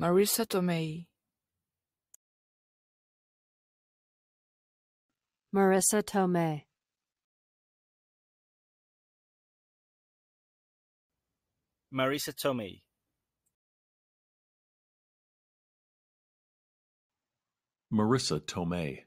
Marissa Tomei Marissa Tomei Marissa Tomei Marissa Tomei